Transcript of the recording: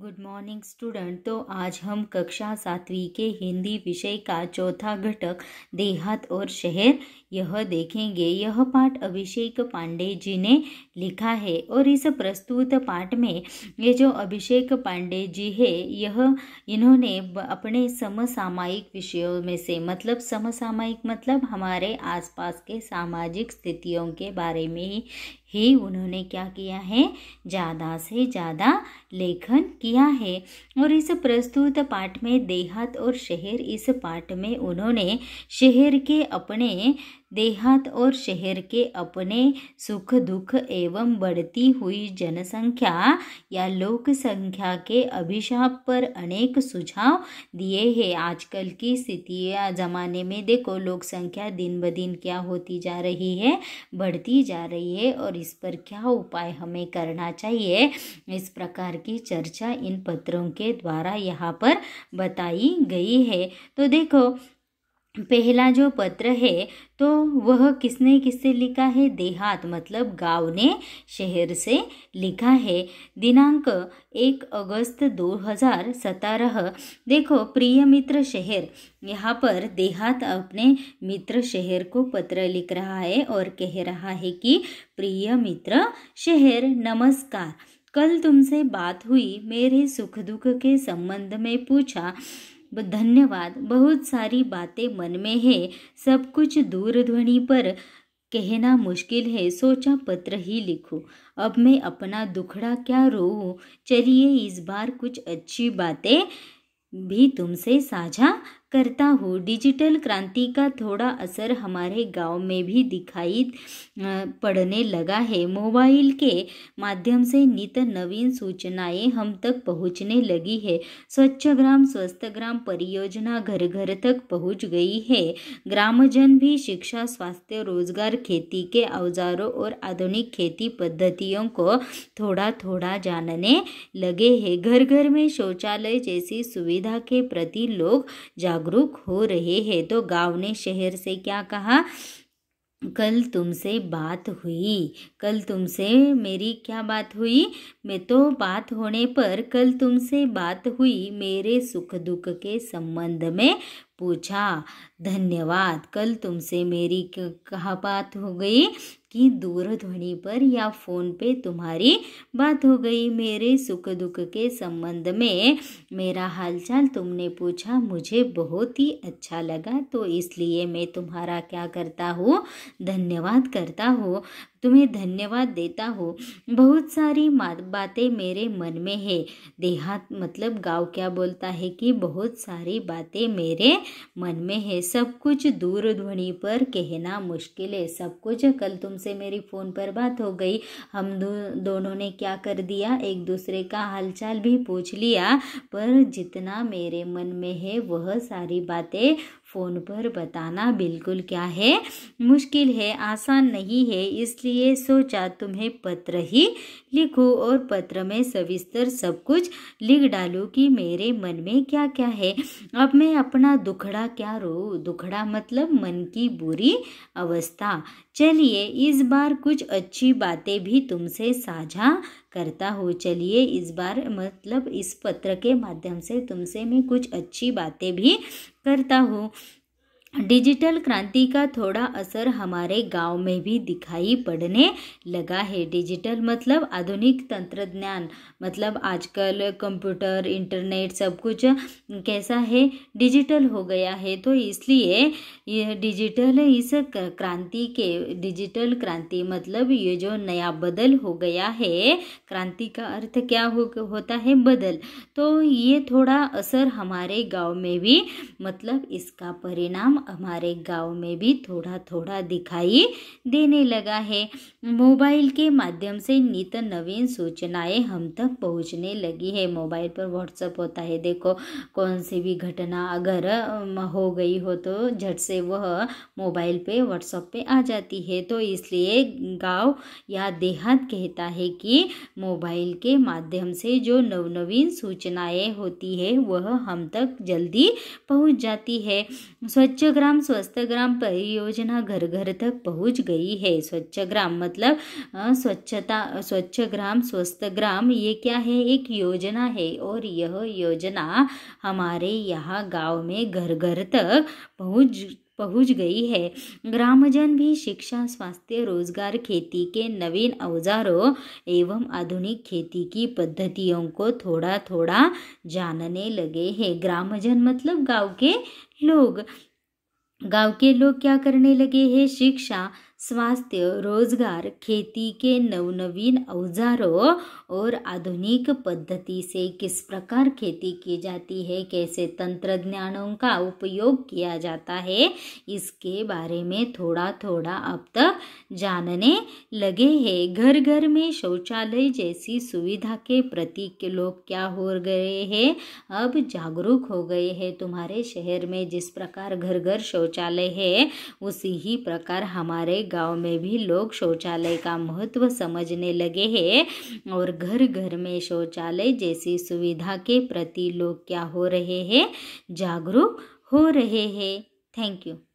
good morning student तो आज हम कक्षा सातवीं के हिंदी विषय का चौथा घटक देहात और शहर यह देखेंगे यह पाठ अभिषेक पांडे जी ने लिखा है और इस प्रस्तुत पाठ में ये जो अभिषेक पांडे जी है यह इन्होंने अपने समसामायिक विषयों में से मतलब समसामायिक मतलब हमारे आसपास के सामाजिक स्थितियों के बारे में ही ही उन्होंने क्या किया है ज़्यादा से ज़्यादा लेखन किया है और इस प्रस्तुत पाठ में देहात और शहर इस पाठ में उन्होंने शहर के अपने देहात और शहर के अपने सुख दुख एवं बढ़ती हुई जनसंख्या या लोक संख्या के अभिशाप पर अनेक सुझाव दिए हैं आजकल की स्थिति या ज़माने में देखो लोक संख्या दिन ब दिन क्या होती जा रही है बढ़ती जा रही है और इस पर क्या उपाय हमें करना चाहिए इस प्रकार की चर्चा इन पत्रों के द्वारा यहाँ पर बताई गई है तो देखो पहला जो पत्र है तो वह किसने किससे लिखा है देहात मतलब गांव ने शहर से लिखा है दिनांक एक अगस्त दो हज़ार सतारह देखो प्रिय मित्र शहर यहाँ पर देहात अपने मित्र शहर को पत्र लिख रहा है और कह रहा है कि प्रिय मित्र शहर नमस्कार कल तुमसे बात हुई मेरे सुख दुख के संबंध में पूछा धन्यवाद बहुत सारी बातें मन में है सब कुछ दूरध्वनि पर कहना मुश्किल है सोचा पत्र ही लिखूं अब मैं अपना दुखड़ा क्या रोऊं चलिए इस बार कुछ अच्छी बातें भी तुमसे साझा करता हूँ डिजिटल क्रांति का थोड़ा असर हमारे गांव में भी दिखाई पड़ने लगा है मोबाइल के माध्यम से नित नवीन सूचनाएं हम तक पहुँचने लगी है स्वच्छ ग्राम स्वस्थ ग्राम परियोजना घर घर तक पहुँच गई है ग्रामजन भी शिक्षा स्वास्थ्य रोजगार खेती के औजारों और आधुनिक खेती पद्धतियों को थोड़ा थोड़ा जानने लगे है घर घर में शौचालय जैसी सुविधा के प्रति लोग जा जागरूक हो रहे हैं तो गांव ने शहर से क्या कहा कल तुमसे बात हुई कल तुमसे मेरी क्या बात हुई मैं तो बात होने पर कल तुमसे बात हुई मेरे सुख दुख के संबंध में पूछा धन्यवाद कल तुमसे मेरी कहा बात हो गई दूर दूरध्वनि पर या फ़ोन पे तुम्हारी बात हो गई मेरे सुख दुख के संबंध में मेरा हालचाल तुमने पूछा मुझे बहुत ही अच्छा लगा तो इसलिए मैं तुम्हारा क्या करता हूँ धन्यवाद करता हूँ तुम्हें धन्यवाद देता हूँ बहुत सारी बातें मेरे मन में है देहात मतलब गांव क्या बोलता है कि बहुत सारी बातें मेरे मन में है सब कुछ दूरध्वनि पर कहना मुश्किल है सब कुछ कल तुम तुमसे मेरी फ़ोन पर बात हो गई हम दो, दोनों ने क्या कर दिया एक दूसरे का हालचाल भी पूछ लिया पर जितना मेरे मन में है वह सारी बातें फ़ोन पर बताना बिल्कुल क्या है मुश्किल है आसान नहीं है इसलिए सोचा तुम्हें पत्र ही लिखो और पत्र में सविस्तर सब कुछ लिख डालूँ कि मेरे मन में क्या क्या है अब मैं अपना दुखड़ा क्या रो दुखड़ा मतलब मन की बुरी अवस्था चलिए इस बार कुछ अच्छी बातें भी तुमसे साझा करता हूँ चलिए इस बार मतलब इस पत्र के माध्यम से तुमसे मैं कुछ अच्छी बातें भी करता हो डिजिटल क्रांति का थोड़ा असर हमारे गांव में भी दिखाई पड़ने लगा है डिजिटल मतलब आधुनिक तंत्र ज्ञान मतलब आजकल कंप्यूटर इंटरनेट सब कुछ कैसा है डिजिटल हो गया है तो इसलिए यह डिजिटल इस क्रांति के डिजिटल क्रांति मतलब ये जो नया बदल हो गया है क्रांति का अर्थ क्या हो होता है बदल तो ये थोड़ा असर हमारे गाँव में भी मतलब इसका परिणाम हमारे गांव में भी थोड़ा थोड़ा दिखाई देने लगा है मोबाइल के माध्यम से नित नवीन सूचनाएं हम तक पहुंचने लगी है मोबाइल पर व्हाट्सअप होता है देखो कौन सी भी घटना अगर हो गई हो तो झट से वह मोबाइल पे व्हाट्सअप पे आ जाती है तो इसलिए गांव या देहात कहता है कि मोबाइल के माध्यम से जो नवनवीन सूचनाएं होती है वह हम तक जल्दी पहुंच जाती है स्वच्छ स्वच्छ ग्राम स्वस्थ ग्राम परियोजना घर घर तक पहुंच गई है स्वच्छ ग्राम मतलब स्वच्छता स्वच्छ ग्राम स्वस्थ ग्राम ये क्या है एक योजना है और यह योजना हमारे यहाँ गांव में घर घर तक पहुंच पहुंच गई है ग्रामजन भी शिक्षा स्वास्थ्य रोजगार खेती के नवीन औजारों एवं आधुनिक खेती की पद्धतियों को थोड़ा थोड़ा जानने लगे हैं ग्रामजन मतलब गांव के लोग गांव के लोग क्या करने लगे हैं शिक्षा स्वास्थ्य रोजगार खेती के नवनवीन औजारों और आधुनिक पद्धति से किस प्रकार खेती की जाती है कैसे तंत्र ज्ञानों का उपयोग किया जाता है इसके बारे में थोड़ा थोड़ा अब तक जानने लगे हैं घर घर में शौचालय जैसी सुविधा के प्रति के लोग क्या हो गए हैं अब जागरूक हो गए हैं तुम्हारे शहर में जिस प्रकार घर घर शौचालय है उसी ही प्रकार हमारे गांव में भी लोग शौचालय का महत्व समझने लगे हैं और घर घर में शौचालय जैसी सुविधा के प्रति लोग क्या हो रहे हैं जागरूक हो रहे हैं थैंक यू